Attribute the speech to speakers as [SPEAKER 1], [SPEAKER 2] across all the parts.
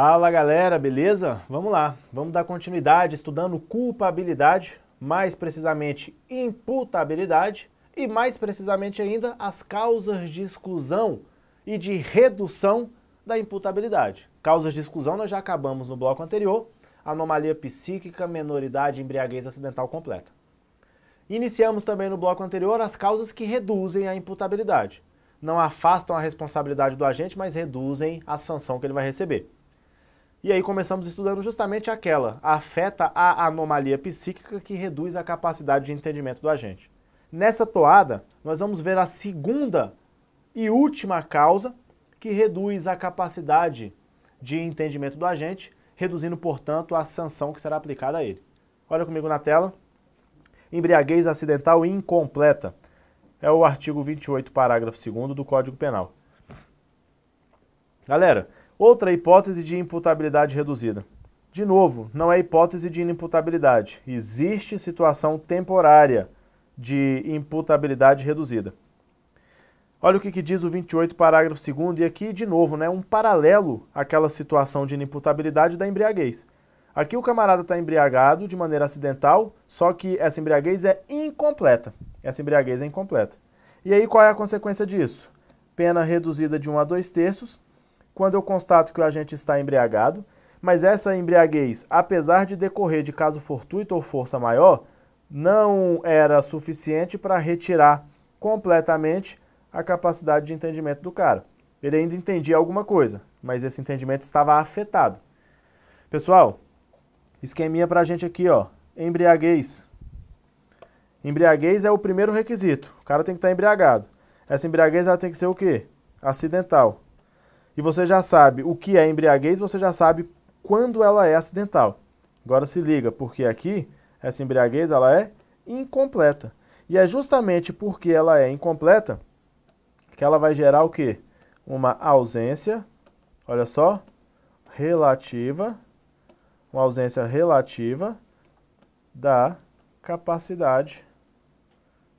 [SPEAKER 1] Fala galera, beleza? Vamos lá, vamos dar continuidade estudando culpabilidade, mais precisamente imputabilidade e mais precisamente ainda as causas de exclusão e de redução da imputabilidade. Causas de exclusão nós já acabamos no bloco anterior, anomalia psíquica, menoridade, embriaguez acidental completa. Iniciamos também no bloco anterior as causas que reduzem a imputabilidade. Não afastam a responsabilidade do agente, mas reduzem a sanção que ele vai receber. E aí começamos estudando justamente aquela, afeta a anomalia psíquica que reduz a capacidade de entendimento do agente. Nessa toada, nós vamos ver a segunda e última causa que reduz a capacidade de entendimento do agente, reduzindo, portanto, a sanção que será aplicada a ele. Olha comigo na tela. Embriaguez acidental incompleta. É o artigo 28, parágrafo 2 do Código Penal. Galera, Outra hipótese de imputabilidade reduzida. De novo, não é hipótese de inimputabilidade. Existe situação temporária de imputabilidade reduzida. Olha o que, que, diz o 28, parágrafo 2, e aqui, de novo, né, um paralelo àquela situação de inimputabilidade da embriaguez. Aqui o camarada está embriagado de maneira acidental, só que essa embriaguez é incompleta. Essa embriaguez é incompleta. E aí qual é a consequência disso? Pena reduzida de 1 a 2 terços quando eu constato que o agente está embriagado, mas essa embriaguez, apesar de decorrer de caso fortuito ou força maior, não era suficiente para retirar completamente a capacidade de entendimento do cara. Ele ainda entendia alguma coisa, mas esse entendimento estava afetado. Pessoal, esqueminha para a gente aqui, ó. Embriaguez. Embriaguez é o primeiro requisito. O cara tem que estar tá embriagado. Essa embriaguez ela tem que ser o quê? Acidental. E você já sabe o que é embriaguez, você já sabe quando ela é acidental. Agora se liga, porque aqui essa embriaguez ela é incompleta. E é justamente porque ela é incompleta que ela vai gerar o quê? Uma ausência, olha só, relativa, uma ausência relativa da capacidade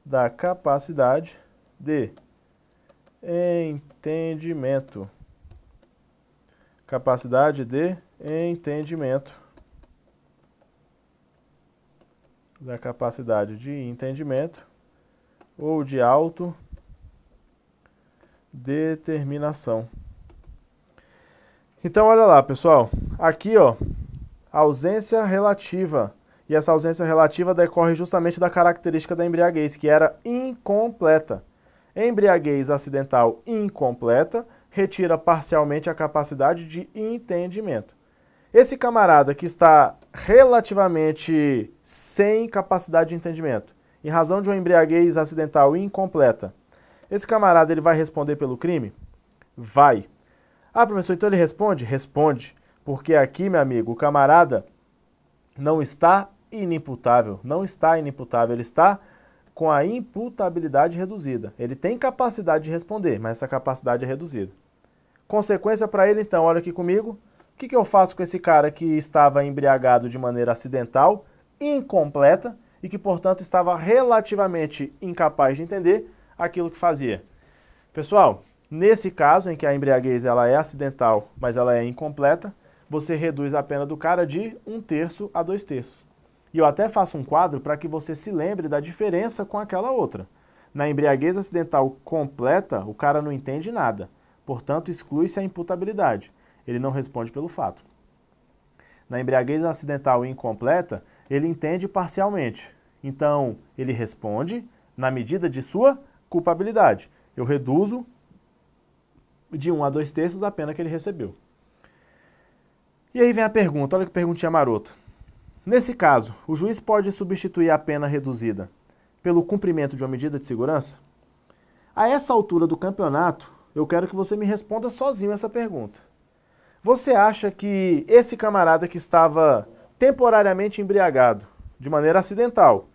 [SPEAKER 1] da capacidade de entendimento capacidade de entendimento. Da capacidade de entendimento ou de autodeterminação. Então, olha lá, pessoal. Aqui, ó, ausência relativa. E essa ausência relativa decorre justamente da característica da embriaguez, que era incompleta. Embriaguez acidental incompleta retira parcialmente a capacidade de entendimento. Esse camarada que está relativamente sem capacidade de entendimento, em razão de uma embriaguez acidental incompleta, esse camarada ele vai responder pelo crime? Vai. Ah, professor, então ele responde? Responde. Porque aqui, meu amigo, o camarada não está inimputável. Não está inimputável, ele está com a imputabilidade reduzida. Ele tem capacidade de responder, mas essa capacidade é reduzida. Consequência para ele, então, olha aqui comigo. O que, que eu faço com esse cara que estava embriagado de maneira acidental, incompleta e que, portanto, estava relativamente incapaz de entender aquilo que fazia? Pessoal, nesse caso em que a embriaguez ela é acidental, mas ela é incompleta, você reduz a pena do cara de um terço a dois terços. E eu até faço um quadro para que você se lembre da diferença com aquela outra. Na embriaguez acidental completa, o cara não entende nada. Portanto, exclui-se a imputabilidade. Ele não responde pelo fato. Na embriaguez acidental e incompleta, ele entende parcialmente. Então, ele responde na medida de sua culpabilidade. Eu reduzo de 1 um a 2 terços da pena que ele recebeu. E aí vem a pergunta, olha que perguntinha marota. Nesse caso, o juiz pode substituir a pena reduzida pelo cumprimento de uma medida de segurança? A essa altura do campeonato, eu quero que você me responda sozinho essa pergunta. Você acha que esse camarada que estava temporariamente embriagado, de maneira acidental,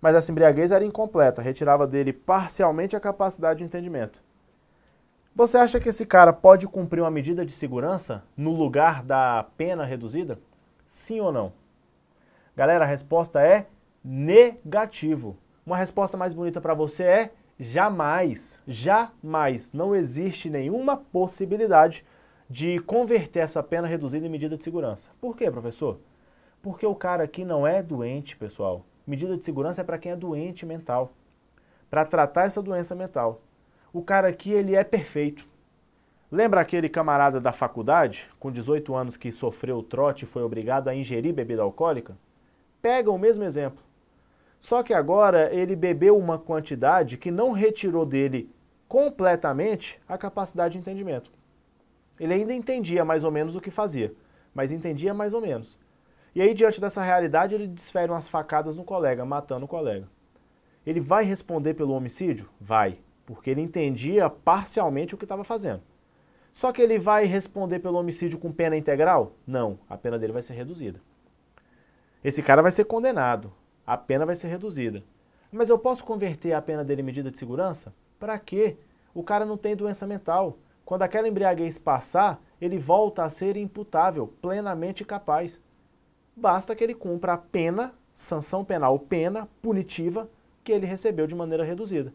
[SPEAKER 1] mas essa embriaguez era incompleta, retirava dele parcialmente a capacidade de entendimento. Você acha que esse cara pode cumprir uma medida de segurança no lugar da pena reduzida? Sim ou não? Galera, a resposta é negativo. Uma resposta mais bonita para você é jamais, jamais não existe nenhuma possibilidade de converter essa pena reduzida em medida de segurança. Por quê, professor? Porque o cara aqui não é doente, pessoal. Medida de segurança é para quem é doente mental, para tratar essa doença mental. O cara aqui, ele é perfeito. Lembra aquele camarada da faculdade, com 18 anos, que sofreu trote e foi obrigado a ingerir bebida alcoólica? Pega o mesmo exemplo. Só que agora ele bebeu uma quantidade que não retirou dele completamente a capacidade de entendimento. Ele ainda entendia mais ou menos o que fazia, mas entendia mais ou menos. E aí, diante dessa realidade, ele desfere umas facadas no colega, matando o colega. Ele vai responder pelo homicídio? Vai, porque ele entendia parcialmente o que estava fazendo. Só que ele vai responder pelo homicídio com pena integral? Não, a pena dele vai ser reduzida. Esse cara vai ser condenado, a pena vai ser reduzida. Mas eu posso converter a pena dele em medida de segurança? Para quê? O cara não tem doença mental. Quando aquela embriaguez passar, ele volta a ser imputável, plenamente capaz. Basta que ele cumpra a pena, sanção penal, pena punitiva que ele recebeu de maneira reduzida.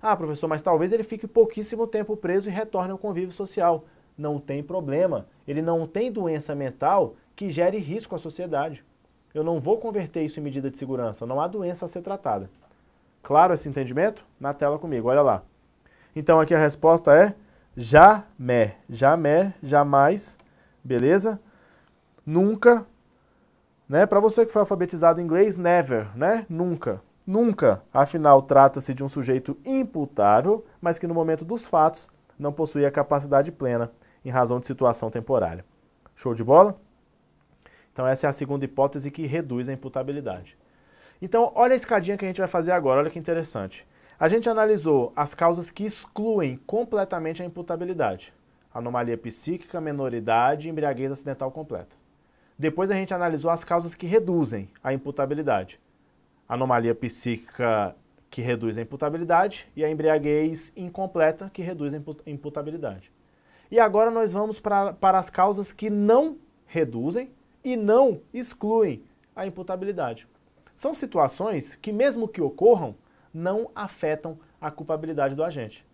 [SPEAKER 1] Ah, professor, mas talvez ele fique pouquíssimo tempo preso e retorne ao convívio social. Não tem problema. Ele não tem doença mental que gere risco à sociedade. Eu não vou converter isso em medida de segurança. Não há doença a ser tratada. Claro esse entendimento? Na tela comigo, olha lá. Então aqui a resposta é jamais. Jamais, jamais, beleza? Nunca, né? Para você que foi alfabetizado em inglês, never, né? Nunca. Nunca. Afinal, trata-se de um sujeito imputável, mas que no momento dos fatos não possuía capacidade plena em razão de situação temporária. Show de bola? Então essa é a segunda hipótese que reduz a imputabilidade. Então olha a escadinha que a gente vai fazer agora, olha que interessante. A gente analisou as causas que excluem completamente a imputabilidade. Anomalia psíquica, menoridade e embriaguez acidental completa. Depois a gente analisou as causas que reduzem a imputabilidade. Anomalia psíquica que reduz a imputabilidade e a embriaguez incompleta que reduz a imputabilidade. E agora nós vamos pra, para as causas que não reduzem e não excluem a imputabilidade. São situações que, mesmo que ocorram, não afetam a culpabilidade do agente.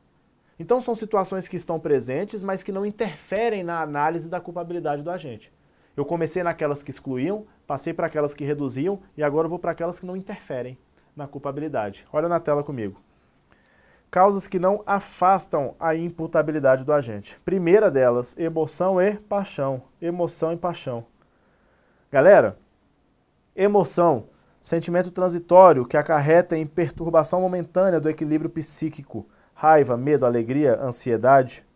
[SPEAKER 1] Então, são situações que estão presentes, mas que não interferem na análise da culpabilidade do agente. Eu comecei naquelas que excluíam, passei para aquelas que reduziam e agora vou para aquelas que não interferem na culpabilidade. Olha na tela comigo. Causas que não afastam a imputabilidade do agente. Primeira delas, emoção e paixão. Emoção e paixão. Galera, emoção, sentimento transitório que acarreta em perturbação momentânea do equilíbrio psíquico, raiva, medo, alegria, ansiedade.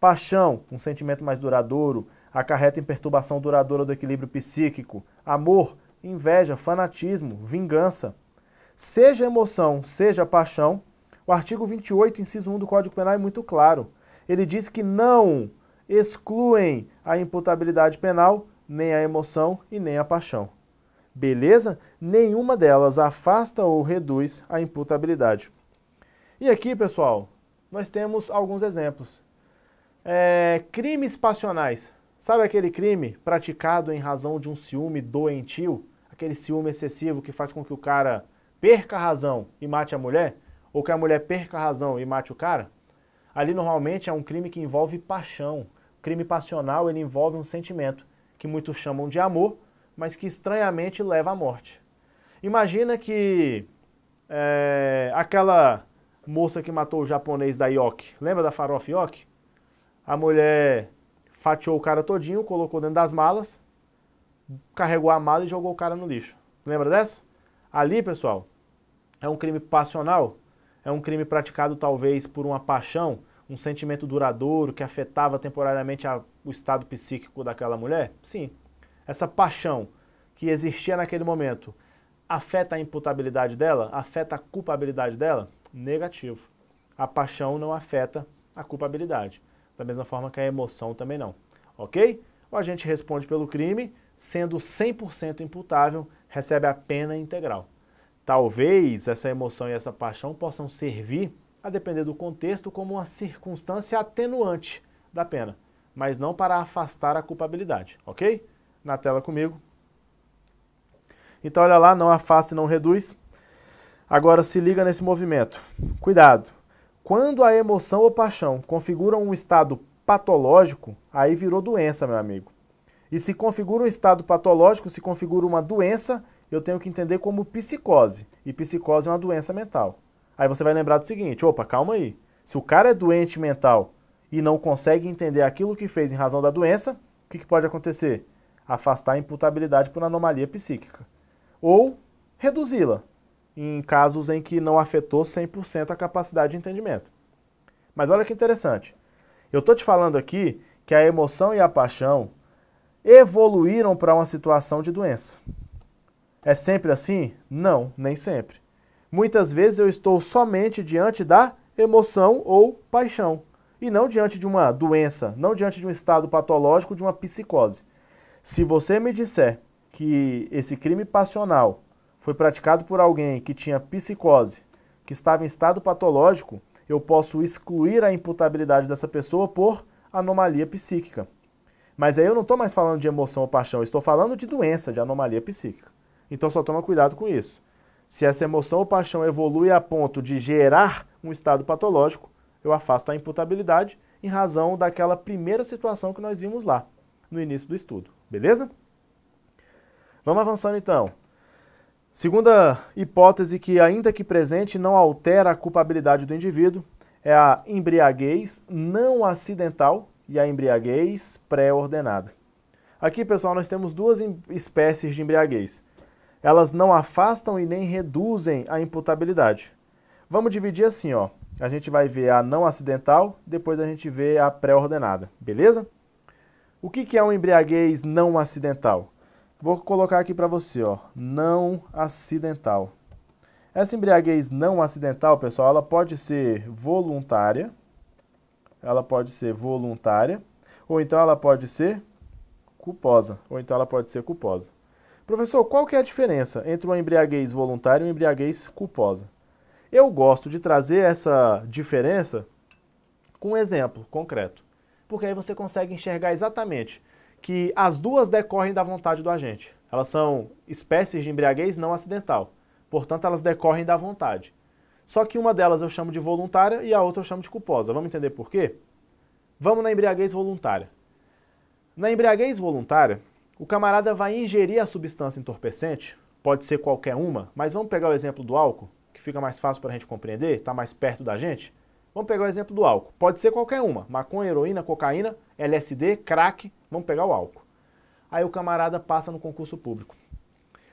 [SPEAKER 1] Paixão, um sentimento mais duradouro, acarreta em perturbação duradoura do equilíbrio psíquico. Amor, inveja, fanatismo, vingança. Seja emoção, seja paixão, o artigo 28, inciso 1 do Código Penal é muito claro. Ele diz que não excluem a imputabilidade penal nem a emoção e nem a paixão. Beleza? Nenhuma delas afasta ou reduz a imputabilidade. E aqui, pessoal, nós temos alguns exemplos. É, crimes passionais. Sabe aquele crime praticado em razão de um ciúme doentio? Aquele ciúme excessivo que faz com que o cara perca a razão e mate a mulher? Ou que a mulher perca a razão e mate o cara? Ali normalmente é um crime que envolve paixão. O crime passional ele envolve um sentimento que muitos chamam de amor, mas que estranhamente leva à morte. Imagina que é, aquela moça que matou o japonês da Yoki, lembra da farofa Yoki? A mulher fatiou o cara todinho, colocou dentro das malas, carregou a mala e jogou o cara no lixo. Lembra dessa? Ali, pessoal, é um crime passional, é um crime praticado talvez por uma paixão, um sentimento duradouro que afetava temporariamente a, o estado psíquico daquela mulher? Sim. Essa paixão que existia naquele momento afeta a imputabilidade dela? Afeta a culpabilidade dela? Negativo. A paixão não afeta a culpabilidade. Da mesma forma que a emoção também não. Ok? O agente responde pelo crime, sendo 100% imputável, recebe a pena integral. Talvez essa emoção e essa paixão possam servir a depender do contexto, como uma circunstância atenuante da pena, mas não para afastar a culpabilidade, ok? Na tela comigo. Então, olha lá, não afasta e não reduz. Agora, se liga nesse movimento. Cuidado! Quando a emoção ou paixão configuram um estado patológico, aí virou doença, meu amigo. E se configura um estado patológico, se configura uma doença, eu tenho que entender como psicose. E psicose é uma doença mental. Aí você vai lembrar do seguinte: opa, calma aí. Se o cara é doente mental e não consegue entender aquilo que fez em razão da doença, o que, que pode acontecer? Afastar a imputabilidade por anomalia psíquica. Ou reduzi-la, em casos em que não afetou 100% a capacidade de entendimento. Mas olha que interessante. Eu estou te falando aqui que a emoção e a paixão evoluíram para uma situação de doença. É sempre assim? Não, nem sempre. Muitas vezes eu estou somente diante da emoção ou paixão, e não diante de uma doença, não diante de um estado patológico, de uma psicose. Se você me disser que esse crime passional foi praticado por alguém que tinha psicose, que estava em estado patológico, eu posso excluir a imputabilidade dessa pessoa por anomalia psíquica. Mas aí eu não estou mais falando de emoção ou paixão, estou falando de doença, de anomalia psíquica. Então só toma cuidado com isso. Se essa emoção ou paixão evolui a ponto de gerar um estado patológico, eu afasto a imputabilidade em razão daquela primeira situação que nós vimos lá no início do estudo, beleza? Vamos avançando então. Segunda hipótese que, ainda que presente, não altera a culpabilidade do indivíduo é a embriaguez não acidental e a embriaguez pré-ordenada. Aqui, pessoal, nós temos duas espécies de embriaguez elas não afastam e nem reduzem a imputabilidade. Vamos dividir assim, ó. A gente vai ver a não acidental, depois a gente vê a pré-ordenada, beleza? O que, é um embriaguez não acidental? Vou colocar aqui para você, ó, não acidental. Essa embriaguez não acidental, pessoal, ela pode ser voluntária, ela pode ser voluntária, ou então ela pode ser culposa, ou então ela pode ser culposa. Professor, qual que é a diferença entre uma embriaguez voluntária e uma embriaguez culposa? Eu gosto de trazer essa diferença com um exemplo concreto, porque aí você consegue enxergar exatamente que as duas decorrem da vontade do agente. Elas são espécies de embriaguez não acidental, portanto elas decorrem da vontade. Só que uma delas eu chamo de voluntária e a outra eu chamo de culposa. Vamos entender por quê? Vamos na embriaguez voluntária. Na embriaguez voluntária, o camarada vai ingerir a substância entorpecente, pode ser qualquer uma, mas vamos pegar o exemplo do álcool, que fica mais fácil para a gente compreender, está mais perto da gente. Vamos pegar o exemplo do álcool. Pode ser qualquer uma, maconha, heroína, cocaína, LSD, crack, vamos pegar o álcool. Aí o camarada passa no concurso público.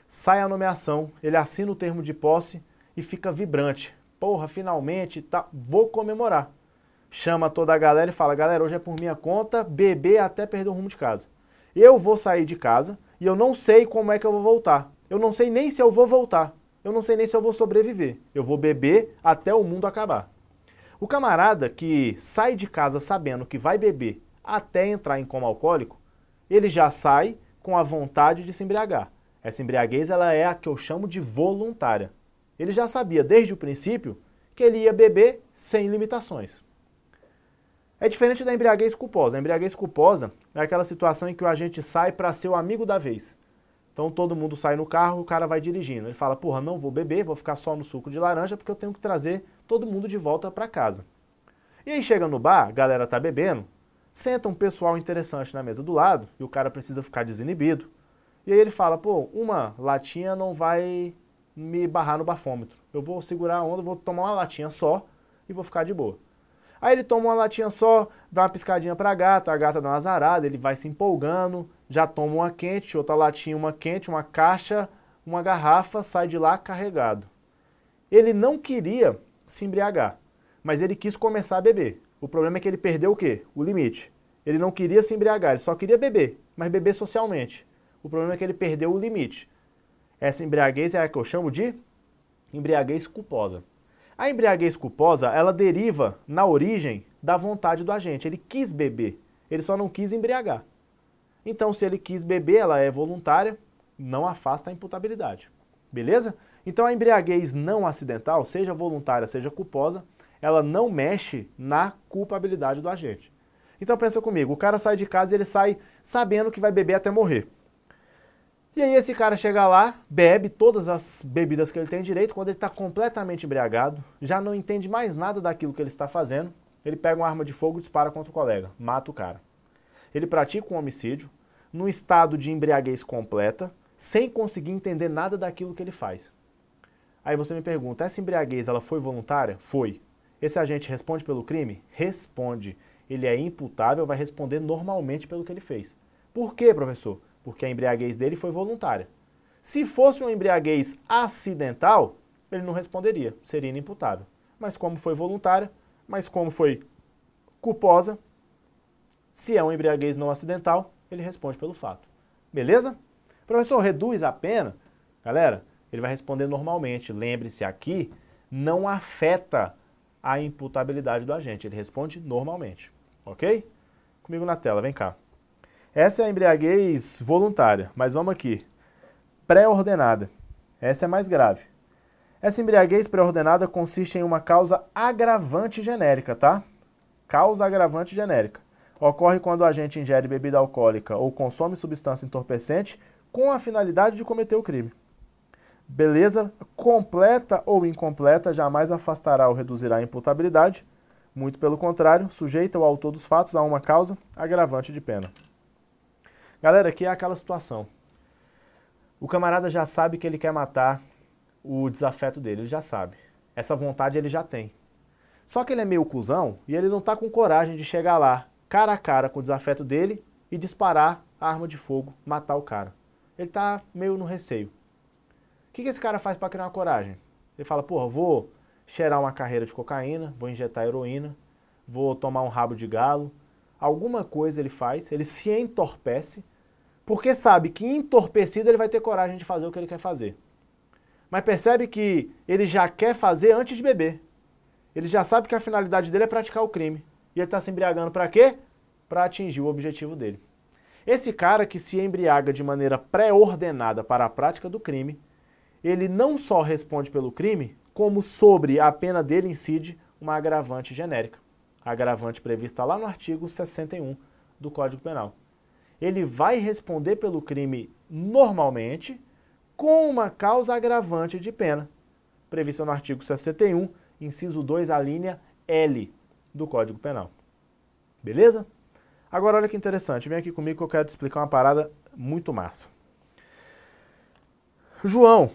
[SPEAKER 1] Sai a nomeação, ele assina o termo de posse e fica vibrante. Porra, finalmente, tá, vou comemorar chama toda a galera e fala: galera, hoje é por minha conta, beber até perder o rumo de casa. Eu vou sair de casa e eu não sei como é que eu vou voltar. Eu não sei nem se eu vou voltar. Eu não sei nem se eu vou sobreviver. Eu vou beber até o mundo acabar. O camarada que sai de casa sabendo que vai beber até entrar em coma alcoólico, ele já sai com a vontade de se embriagar. Essa embriaguez ela é a que eu chamo de voluntária. Ele já sabia desde o princípio que ele ia beber sem limitações. É diferente da embriaguez culposa. A embriaguez culposa é aquela situação em que o agente sai para ser o amigo da vez. Então todo mundo sai no carro, o cara vai dirigindo. Ele fala: "Porra, não vou beber, vou ficar só no suco de laranja porque eu tenho que trazer todo mundo de volta para casa". E aí chega no bar, a galera tá bebendo, senta um pessoal interessante na mesa do lado e o cara precisa ficar desinibido. E aí ele fala: "Pô, uma latinha não vai me barrar no bafômetro. Eu vou segurar a onda, vou tomar uma latinha só e vou ficar de boa". Aí ele toma uma latinha só, dá uma piscadinha a gata, a gata dá uma azarada, ele vai se empolgando, já toma uma quente, outra latinha, uma quente, uma caixa, uma garrafa, sai de lá carregado. Ele não queria se embriagar, mas ele quis começar a beber. O problema é que ele perdeu o quê? O limite. Ele não queria se embriagar, ele só queria beber, mas beber socialmente. O problema é que ele perdeu o limite. Essa embriaguez é a que eu chamo de embriaguez culposa. A embriaguez culposa, ela deriva na origem da vontade do agente. Ele quis beber, ele só não quis embriagar. Então, se ele quis beber, ela é voluntária, não afasta a imputabilidade. Beleza? Então, a embriaguez não acidental, seja voluntária, seja culposa, ela não mexe na culpabilidade do agente. Então, pensa comigo, o cara sai de casa e ele sai sabendo que vai beber até morrer. E aí esse cara chega lá, bebe todas as bebidas que ele tem direito, quando ele está completamente embriagado, já não entende mais nada daquilo que ele está fazendo, ele pega uma arma de fogo e dispara contra o colega, mata o cara. Ele pratica um homicídio num estado de embriaguez completa, sem conseguir entender nada daquilo que ele faz. Aí você me pergunta, essa embriaguez ela foi voluntária? Foi. Esse agente responde pelo crime? Responde. Ele é imputável, vai responder normalmente pelo que ele fez. Por quê, professor? porque a embriaguez dele foi voluntária. Se fosse uma embriaguez acidental, ele não responderia, seria inimputável. Mas como foi voluntária, mas como foi culposa, se é uma embriaguez não acidental, ele responde pelo fato. Beleza? O professor, reduz a pena? Galera, ele vai responder normalmente. Lembre-se aqui, não afeta a imputabilidade do agente. Ele responde normalmente. Ok? Comigo na tela, vem cá. Essa é a embriaguez voluntária, mas vamos aqui. Pré-ordenada. Essa é mais grave. Essa embriaguez pré-ordenada consiste em uma causa agravante genérica, tá? Causa agravante genérica. Ocorre quando a gente ingere bebida alcoólica ou consome substância entorpecente com a finalidade de cometer o crime. Beleza completa ou incompleta jamais afastará ou reduzirá a imputabilidade, muito pelo contrário, sujeita o autor dos fatos a uma causa agravante de pena. Galera, aqui é aquela situação. O camarada já sabe que ele quer matar o desafeto dele, ele já sabe. Essa vontade ele já tem. Só que ele é meio cuzão e ele não tá com coragem de chegar lá, cara a cara com o desafeto dele e disparar a arma de fogo, matar o cara. Ele tá meio no receio. O que, que esse cara faz para criar uma coragem? Ele fala, porra, vou cheirar uma carreira de cocaína, vou injetar heroína, vou tomar um rabo de galo. Alguma coisa ele faz, ele se entorpece porque sabe que entorpecido ele vai ter coragem de fazer o que ele quer fazer. Mas percebe que ele já quer fazer antes de beber. Ele já sabe que a finalidade dele é praticar o crime. E ele está se embriagando para quê? Para atingir o objetivo dele. Esse cara que se embriaga de maneira pré-ordenada para a prática do crime, ele não só responde pelo crime, como sobre a pena dele incide uma agravante genérica. agravante prevista lá no artigo 61 do Código Penal ele vai responder pelo crime normalmente com uma causa agravante de pena, prevista no artigo 61, inciso 2, a linha L do Código Penal. Beleza? Agora olha que interessante, vem aqui comigo que eu quero te explicar uma parada muito massa. João,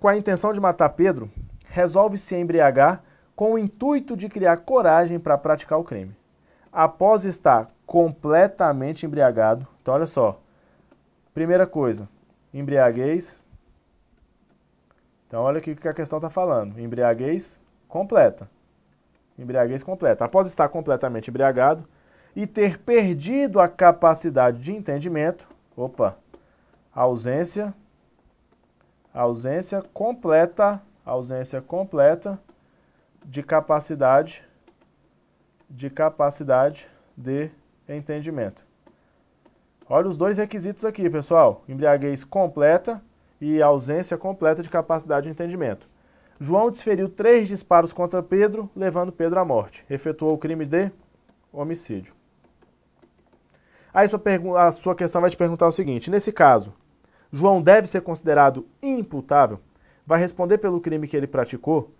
[SPEAKER 1] com a intenção de matar Pedro, resolve se embriagar com o intuito de criar coragem para praticar o crime. Após estar completamente embriagado. Então, olha só. Primeira coisa, embriaguez. Então, olha o que a questão está falando. Embriaguez completa. Embriaguez completa. Após estar completamente embriagado e ter perdido a capacidade de entendimento, opa, ausência, ausência completa, ausência completa de capacidade, de capacidade de entendimento. Olha os dois requisitos aqui, pessoal. Embriaguez completa e ausência completa de capacidade de entendimento. João desferiu três disparos contra Pedro, levando Pedro à morte. Efetuou o crime de homicídio. Aí sua a sua questão vai te perguntar o seguinte: nesse caso, João deve ser considerado imputável? Vai responder pelo crime que ele praticou?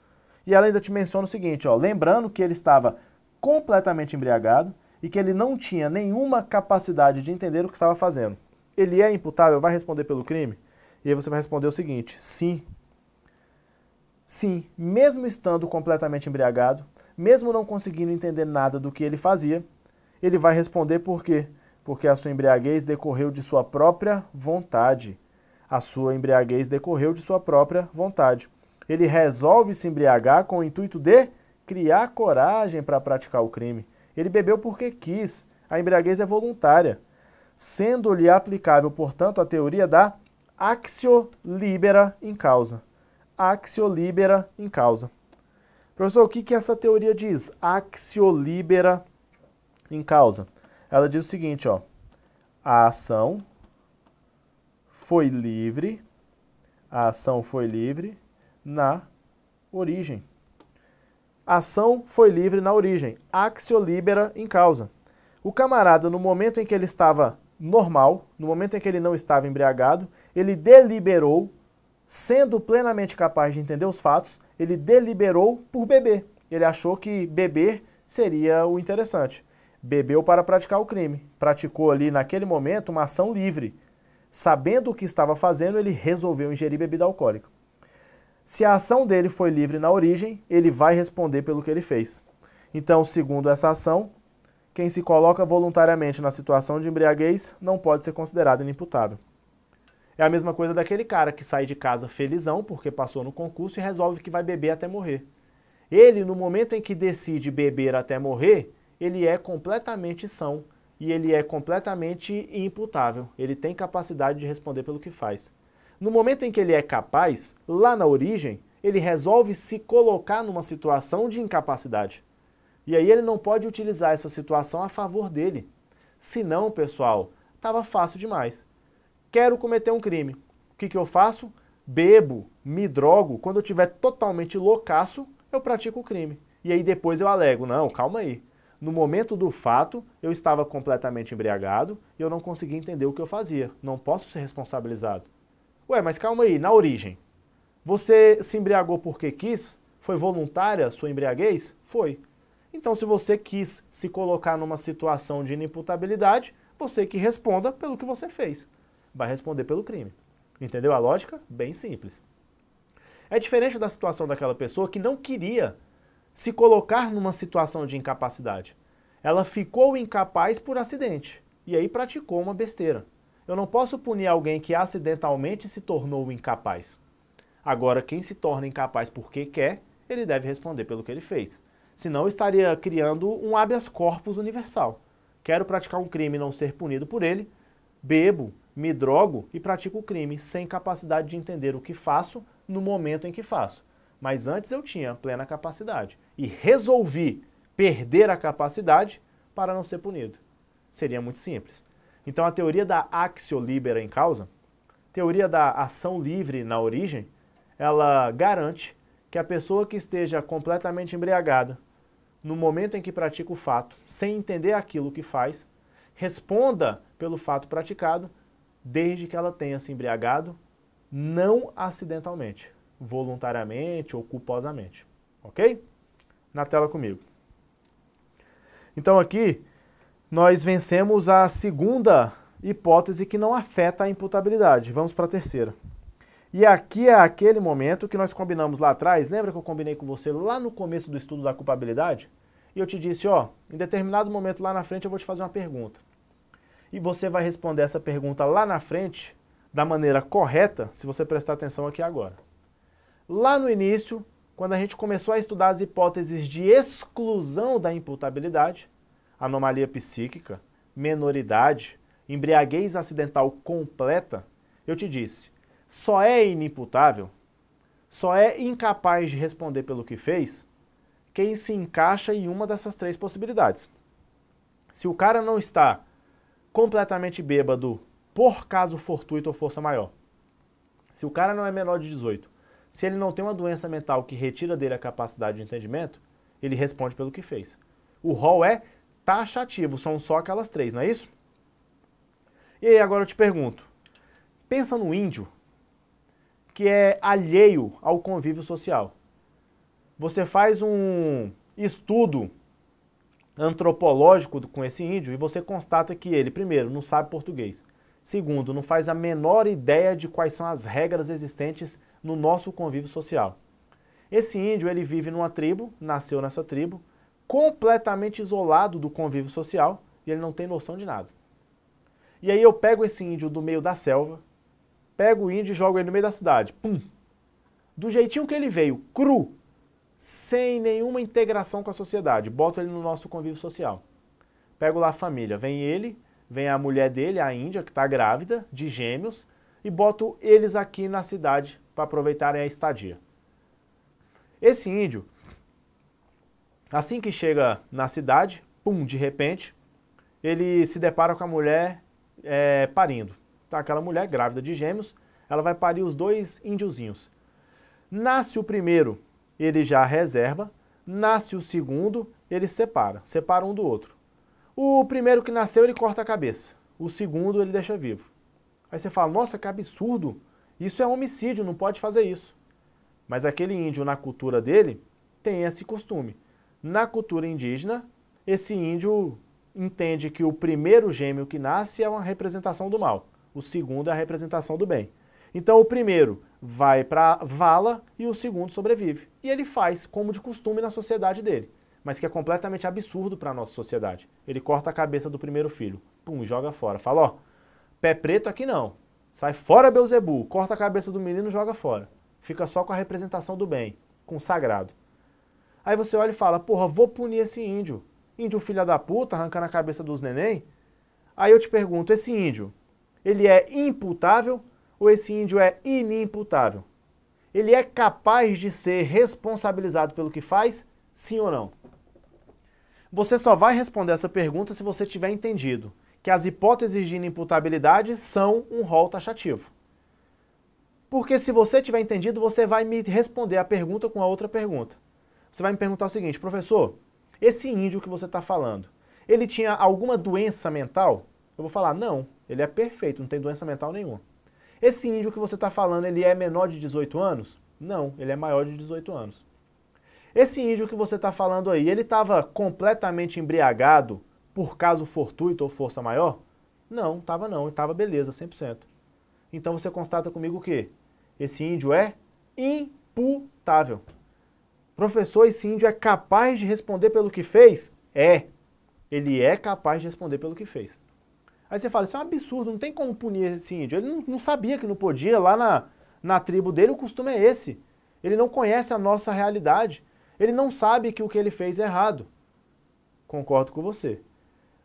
[SPEAKER 1] E ela ainda te menciona o seguinte: ó, lembrando que ele estava completamente embriagado, e que ele não tinha nenhuma capacidade de entender o que estava fazendo. Ele é imputável, vai responder pelo crime? E aí você vai responder o seguinte: sim. Sim, mesmo estando completamente embriagado, mesmo não conseguindo entender nada do que ele fazia, ele vai responder por quê? Porque a sua embriaguez decorreu de sua própria vontade. A sua embriaguez decorreu de sua própria vontade. Ele resolve se embriagar com o intuito de criar coragem para praticar o crime. Ele bebeu porque quis. A embriaguez é voluntária. Sendo-lhe aplicável, portanto, a teoria da axio libera causa. Axio libera causa. Professor, o que, que essa teoria diz? Axio libera causa. Ela diz o seguinte, ó. A ação foi livre, a ação foi livre na origem. A ação foi livre na origem, axio libera em causa. O camarada, no momento em que ele estava normal, no momento em que ele não estava embriagado, ele deliberou, sendo plenamente capaz de entender os fatos, ele deliberou por beber. Ele achou que beber seria o interessante. Bebeu para praticar o crime. Praticou ali, naquele momento, uma ação livre. Sabendo o que estava fazendo, ele resolveu ingerir bebida alcoólica. Se a ação dele foi livre na origem, ele vai responder pelo que ele fez. Então, segundo essa ação, quem se coloca voluntariamente na situação de embriaguez não pode ser considerado inimputável. É a mesma coisa daquele cara que sai de casa felizão porque passou no concurso e resolve que vai beber até morrer. Ele, no momento em que decide beber até morrer, ele é completamente são e ele é completamente imputável. Ele tem capacidade de responder pelo que faz. No momento em que ele é capaz, lá na origem, ele resolve se colocar numa situação de incapacidade. E aí ele não pode utilizar essa situação a favor dele. Senão, pessoal, estava fácil demais. Quero cometer um crime. O que, que eu faço? Bebo, me drogo. Quando eu estiver totalmente loucaço, eu pratico o crime. E aí depois eu alego, não, calma aí. No momento do fato, eu estava completamente embriagado e eu não consegui entender o que eu fazia. Não posso ser responsabilizado. Ué, mas calma aí, na origem. Você se embriagou porque quis? Foi voluntária sua embriaguez? Foi. Então, se você quis se colocar numa situação de inimputabilidade, você que responda pelo que você fez. Vai responder pelo crime. Entendeu a lógica? Bem simples. É diferente da situação daquela pessoa que não queria se colocar numa situação de incapacidade. Ela ficou incapaz por acidente e aí praticou uma besteira. Eu não posso punir alguém que acidentalmente se tornou incapaz. Agora, quem se torna incapaz porque quer, ele deve responder pelo que ele fez. Senão, estaria criando um habeas corpus universal. Quero praticar um crime e não ser punido por ele, bebo, me drogo e pratico o crime sem capacidade de entender o que faço no momento em que faço. Mas antes eu tinha plena capacidade e resolvi perder a capacidade para não ser punido. Seria muito simples. Então a teoria da axio libera em causa, teoria da ação livre na origem, ela garante que a pessoa que esteja completamente embriagada, no momento em que pratica o fato, sem entender aquilo que faz, responda pelo fato praticado, desde que ela tenha se embriagado, não acidentalmente, voluntariamente ou culposamente. Ok? Na tela comigo. Então aqui nós vencemos a segunda hipótese que não afeta a imputabilidade. Vamos para a terceira. E aqui é aquele momento que nós combinamos lá atrás. Lembra que eu combinei com você lá no começo do estudo da culpabilidade? E eu te disse, ó, em determinado momento lá na frente eu vou te fazer uma pergunta. E você vai responder essa pergunta lá na frente da maneira correta, se você prestar atenção aqui agora. Lá no início, quando a gente começou a estudar as hipóteses de exclusão da imputabilidade, anomalia psíquica, menoridade, embriaguez acidental completa, eu te disse, só é inimputável, só é incapaz de responder pelo que fez, quem se encaixa em uma dessas três possibilidades. Se o cara não está completamente bêbado por caso fortuito ou força maior, se o cara não é menor de 18, se ele não tem uma doença mental que retira dele a capacidade de entendimento, ele responde pelo que fez. O rol é taxativo, são só aquelas três, não é isso? E aí agora eu te pergunto, pensa no índio que é alheio ao convívio social. Você faz um estudo antropológico com esse índio e você constata que ele, primeiro, não sabe português. Segundo, não faz a menor ideia de quais são as regras existentes no nosso convívio social. Esse índio, ele vive numa tribo, nasceu nessa tribo, completamente isolado do convívio social e ele não tem noção de nada. E aí eu pego esse índio do meio da selva, pego o índio e jogo ele no meio da cidade. Pum! Do jeitinho que ele veio, cru, sem nenhuma integração com a sociedade, boto ele no nosso convívio social. Pego lá a família, vem ele, vem a mulher dele, a índia, que está grávida, de gêmeos, e boto eles aqui na cidade para aproveitarem a estadia. Esse índio Assim que chega na cidade, pum, de repente, ele se depara com a mulher é, parindo. Tá, aquela mulher grávida de gêmeos, ela vai parir os dois índiozinhos. Nasce o primeiro, ele já reserva. Nasce o segundo, ele separa, separa um do outro. O primeiro que nasceu, ele corta a cabeça. O segundo, ele deixa vivo. Aí você fala, nossa, que absurdo. Isso é homicídio, não pode fazer isso. Mas aquele índio, na cultura dele, tem esse costume. Na cultura indígena, esse índio entende que o primeiro gêmeo que nasce é uma representação do mal, o segundo é a representação do bem. Então o primeiro vai para vala e o segundo sobrevive. E ele faz como de costume na sociedade dele, mas que é completamente absurdo para a nossa sociedade. Ele corta a cabeça do primeiro filho, pum, joga fora. Fala, ó, pé preto aqui não. Sai fora Beuzebu, corta a cabeça do menino, joga fora. Fica só com a representação do bem, com o sagrado. Aí você olha e fala, porra, vou punir esse índio. Índio filha da puta, arrancando a cabeça dos neném. Aí eu te pergunto, esse índio, ele é imputável ou esse índio é inimputável? Ele é capaz de ser responsabilizado pelo que faz? Sim ou não? Você só vai responder essa pergunta se você tiver entendido que as hipóteses de inimputabilidade são um rol taxativo. Porque se você tiver entendido, você vai me responder a pergunta com a outra pergunta. Você vai me perguntar o seguinte, professor, esse índio que você está falando, ele tinha alguma doença mental? Eu vou falar, não, ele é perfeito, não tem doença mental nenhuma. Esse índio que você está falando, ele é menor de 18 anos? Não, ele é maior de 18 anos. Esse índio que você está falando aí, ele estava completamente embriagado por caso fortuito ou força maior? Não, estava não, estava beleza, 100%. Então você constata comigo o quê? Esse índio é imputável. Professor, esse índio é capaz de responder pelo que fez? É. Ele é capaz de responder pelo que fez. Aí você fala, isso é um absurdo, não tem como punir esse índio. Ele não, não sabia que não podia, lá na, na tribo dele o costume é esse. Ele não conhece a nossa realidade. Ele não sabe que o que ele fez é errado. Concordo com você.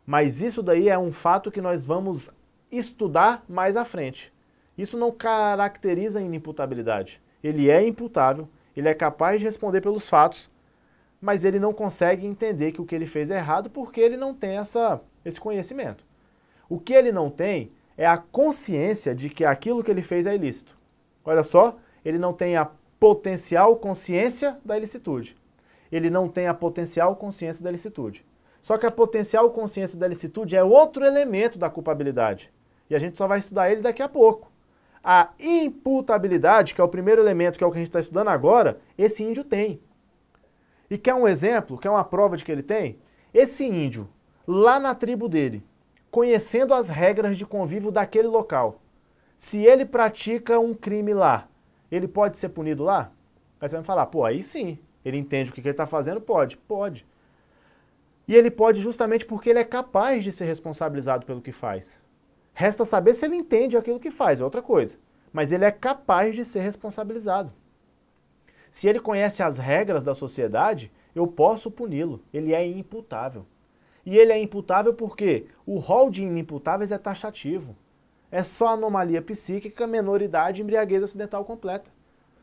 [SPEAKER 1] Mas isso daí é um fato que nós vamos estudar mais à frente. Isso não caracteriza inimputabilidade. Ele é imputável, ele é capaz de responder pelos fatos, mas ele não consegue entender que o que ele fez é errado porque ele não tem essa, esse conhecimento. O que ele não tem é a consciência de que aquilo que ele fez é ilícito. Olha só, ele não tem a potencial consciência da ilicitude. Ele não tem a potencial consciência da ilicitude. Só que a potencial consciência da ilicitude é outro elemento da culpabilidade. E a gente só vai estudar ele daqui a pouco. A imputabilidade, que é o primeiro elemento, que é o que a gente está estudando agora, esse índio tem. E quer um exemplo, quer uma prova de que ele tem? Esse índio, lá na tribo dele, conhecendo as regras de convívio daquele local, se ele pratica um crime lá, ele pode ser punido lá? Aí você vai me falar, pô, aí sim, ele entende o que, que ele está fazendo? Pode, pode. E ele pode justamente porque ele é capaz de ser responsabilizado pelo que faz. Resta saber se ele entende aquilo que faz, é outra coisa. Mas ele é capaz de ser responsabilizado. Se ele conhece as regras da sociedade, eu posso puni-lo. Ele é imputável. E ele é imputável porque o rol de inimputáveis é taxativo. É só anomalia psíquica, menoridade e embriaguez ocidental completa.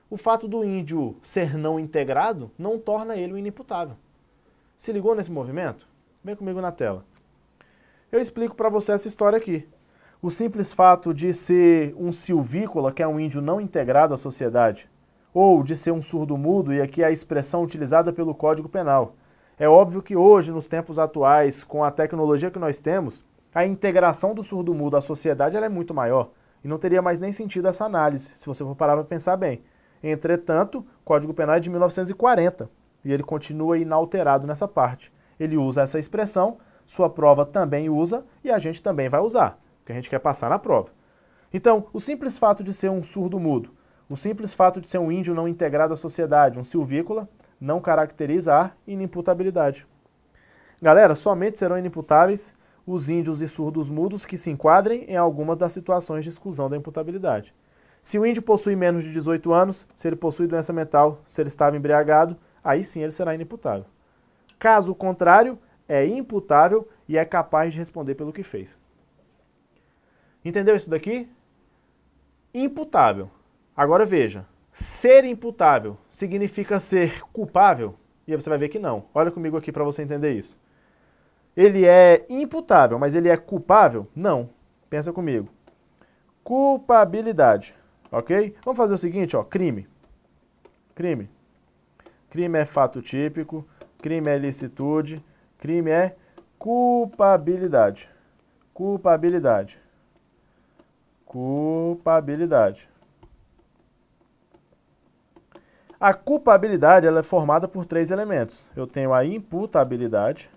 [SPEAKER 1] O fato do índio ser não integrado não torna ele um inimputável. Se ligou nesse movimento? Vem comigo na tela. Eu explico para você essa história aqui o simples fato de ser um silvícola, que é um índio não integrado à sociedade, ou de ser um surdo-mudo, e aqui é a expressão utilizada pelo Código Penal. É óbvio que hoje, nos tempos atuais, com a tecnologia que nós temos, a integração do surdo-mudo à sociedade é muito maior. E não teria mais nem sentido essa análise, se você for parar para pensar bem. Entretanto, o Código Penal é de 1940 e ele continua inalterado nessa parte. Ele usa essa expressão, sua prova também usa e a gente também vai usar que a gente quer passar na prova. Então, o simples fato de ser um surdo-mudo, o simples fato de ser um índio não integrado à sociedade, um silvícola, não caracteriza a inimputabilidade. Galera, somente serão inimputáveis os índios e surdos mudos que se enquadrem em algumas das situações de exclusão da imputabilidade. Se o índio possui menos de 18 anos, se ele possui doença mental, se ele estava embriagado, aí sim ele será inimputável. Caso contrário, é imputável e é capaz de responder pelo que fez. Entendeu isso daqui? Imputável. Agora veja, ser imputável significa ser culpável? E você vai ver que não. Olha comigo aqui para você entender isso. Ele é imputável, mas ele é culpável? Não. Pensa comigo. Culpabilidade, ok? Vamos fazer o seguinte, ó, crime. Crime. Crime é fato típico, crime é licitude, crime é culpabilidade. Culpabilidade. Culpabilidade. A culpabilidade ela é formada por três elementos. Eu tenho a imputabilidade,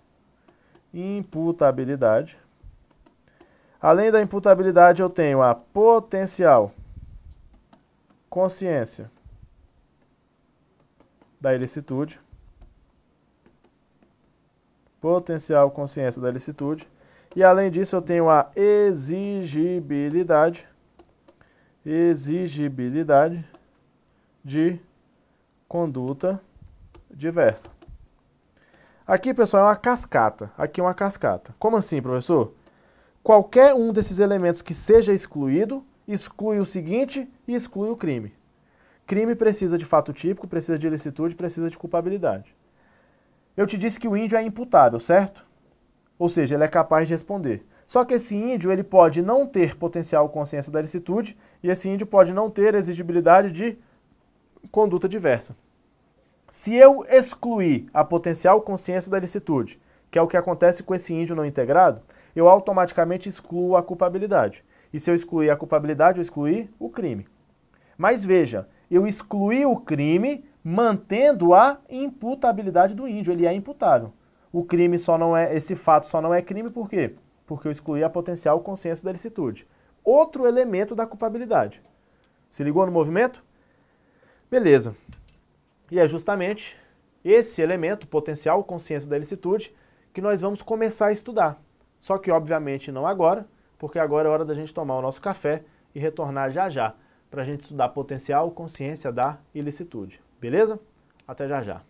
[SPEAKER 1] imputabilidade. Além da imputabilidade, eu tenho a potencial, consciência da ilicitude, potencial consciência da ilicitude e além disso, eu tenho a exigibilidade, exigibilidade de conduta diversa. Aqui, pessoal, é uma cascata. Aqui é uma cascata. Como assim, professor? Qualquer um desses elementos que seja excluído, exclui o seguinte e exclui o crime. Crime precisa de fato típico, precisa de ilicitude, precisa de culpabilidade. Eu te disse que o índio é imputável, certo? Ou seja, ele é capaz de responder. Só que esse índio ele pode não ter potencial consciência da licitude e esse índio pode não ter exigibilidade de conduta diversa. Se eu excluir a potencial consciência da licitude, que é o que acontece com esse índio não integrado, eu automaticamente excluo a culpabilidade. E se eu excluir a culpabilidade, eu excluí o crime. Mas veja, eu excluí o crime mantendo a imputabilidade do índio, ele é imputável. O crime só não é, esse fato só não é crime por quê? Porque eu excluí a potencial consciência da licitude. Outro elemento da culpabilidade. Se ligou no movimento? Beleza. E é justamente esse elemento, potencial consciência da licitude, que nós vamos começar a estudar. Só que, obviamente, não agora, porque agora é hora da gente tomar o nosso café e retornar já já para a gente estudar potencial consciência da ilicitude. Beleza? Até já já.